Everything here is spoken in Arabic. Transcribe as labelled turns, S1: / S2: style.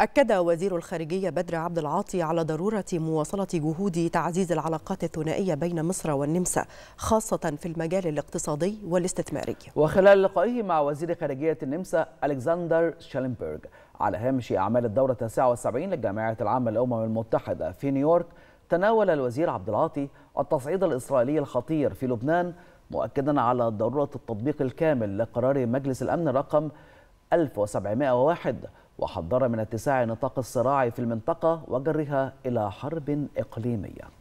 S1: أكد وزير الخارجية بدر عبد العاطي على ضرورة مواصلة جهود تعزيز العلاقات الثنائية بين مصر والنمسا خاصة في المجال الاقتصادي والاستثماري وخلال
S2: لقائه مع وزير خارجية النمسا ألكسندر شالنبرغ على هامش أعمال الدورة 79 للجامعة العامة للأمم المتحدة في نيويورك تناول الوزير عبد العاطي التصعيد الإسرائيلي الخطير في لبنان مؤكدا على ضرورة التطبيق الكامل لقرار مجلس الأمن رقم 1701 وحذر من اتساع نطاق الصراع في المنطقة وجرها إلى حرب إقليمية